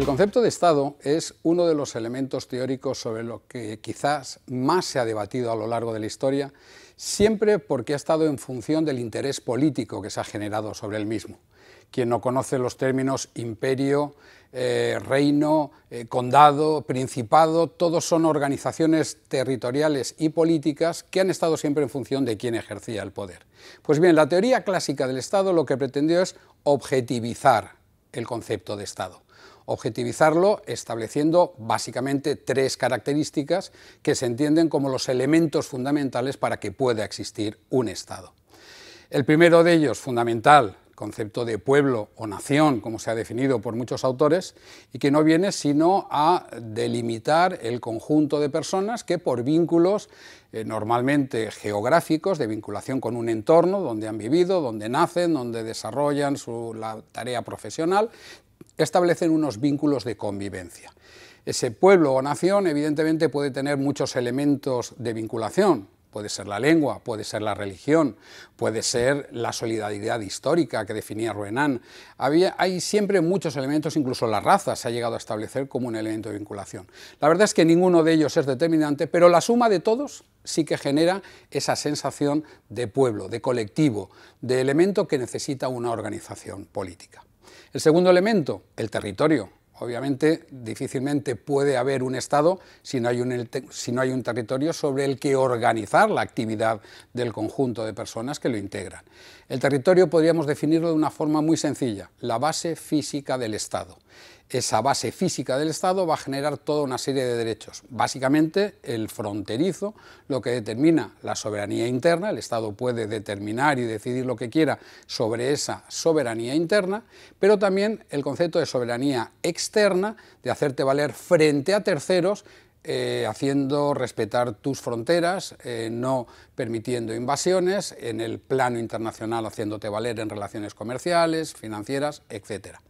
El concepto de Estado es uno de los elementos teóricos sobre lo que quizás más se ha debatido a lo largo de la historia, siempre porque ha estado en función del interés político que se ha generado sobre el mismo. Quien no conoce los términos imperio, eh, reino, eh, condado, principado, todos son organizaciones territoriales y políticas que han estado siempre en función de quién ejercía el poder. Pues bien, la teoría clásica del Estado lo que pretendió es objetivizar el concepto de Estado Objetivizarlo estableciendo básicamente tres características que se entienden como los elementos fundamentales para que pueda existir un Estado. El primero de ellos, fundamental, concepto de pueblo o nación, como se ha definido por muchos autores, y que no viene sino a delimitar el conjunto de personas que por vínculos eh, normalmente geográficos, de vinculación con un entorno donde han vivido, donde nacen, donde desarrollan su, tarea profesional, establecen unos vínculos de convivencia. Ese pueblo o nación evidentemente puede tener muchos elementos de vinculación, puede ser la lengua, puede ser la religión, puede ser la solidaridad histórica que definía Ruenán. hay siempre muchos elementos, incluso la raza se ha llegado a establecer como un elemento de vinculación. La verdad es que ninguno de ellos es determinante, pero la suma de todos sí que genera esa sensación de pueblo, de colectivo, de elemento que necesita una organización política. El segundo elemento, el territorio, Obviamente, difícilmente puede haber un Estado si no, hay un, territorio sobre el que organizar la actividad del conjunto de personas que lo integran. El territorio podríamos definirlo de una forma muy sencilla, la base física del Estado esa base física del Estado va a generar toda una serie de derechos. Básicamente, el fronterizo, lo que determina la soberanía interna, el Estado puede determinar y decidir lo que quiera sobre esa soberanía interna, pero también el concepto de soberanía externa, de hacerte valer frente a terceros, eh, haciendo respetar tus fronteras, eh, no permitiendo invasiones, en el plano internacional haciéndote valer en relaciones comerciales, financieras, etcétera.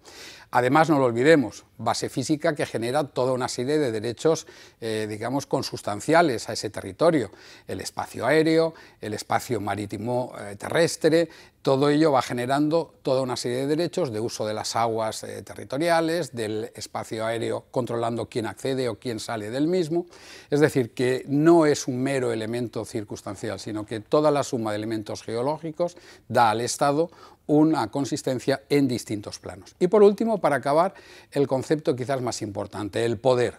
Además, no lo olvidemos, base física que genera toda una serie de derechos, eh, digamos, consustanciales a ese territorio. El espacio aéreo, el espacio marítimo eh, terrestre, todo ello va generando toda una serie de derechos de uso de las aguas eh, territoriales, del espacio aéreo, controlando quién accede o quién sale del mismo. Es decir, que no es un mero elemento circunstancial, sino que toda la suma de elementos geológicos da al Estado una consistencia en distintos planos. Y por último, para acabar, el concepto quizás más importante, el poder.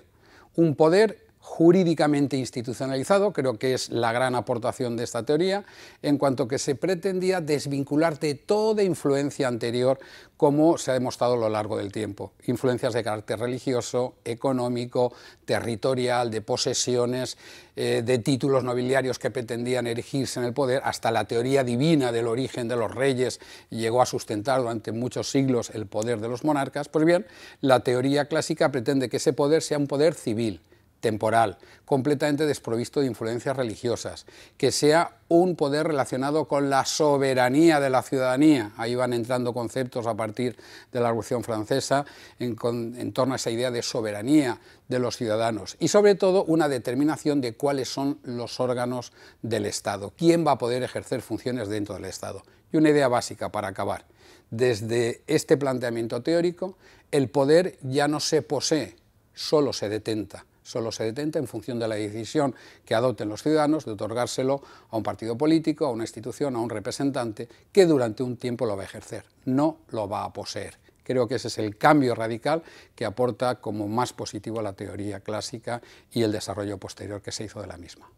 Un poder jurídicamente institucionalizado, creo que es la gran aportación de esta teoría, en cuanto que se pretendía desvincular de toda influencia anterior, como se ha demostrado a lo largo del tiempo. Influencias de carácter religioso, económico, territorial, de posesiones, eh, de títulos nobiliarios que pretendían erigirse en el poder, hasta la teoría divina del origen de los reyes llegó a sustentar durante muchos siglos el poder de los monarcas. Pues bien, la teoría clásica pretende que ese poder sea un poder civil temporal, completamente desprovisto de influencias religiosas, que sea un poder relacionado con la soberanía de la ciudadanía. Ahí van entrando conceptos a partir de la Revolución Francesa en, torno a esa idea de soberanía de los ciudadanos y sobre todo una determinación de cuáles son los órganos del Estado, quién va a poder ejercer funciones dentro del Estado. Y una idea básica para acabar. Desde este planteamiento teórico, el poder ya no se posee, solo se detenta solo se detenta en función de la decisión que adopten los ciudadanos de otorgárselo a un partido político, a una institución, a un representante que durante un tiempo lo va a ejercer, no lo va a poseer. Creo que ese es el cambio radical que aporta como más positivo a la teoría clásica y el desarrollo posterior que se hizo de la misma.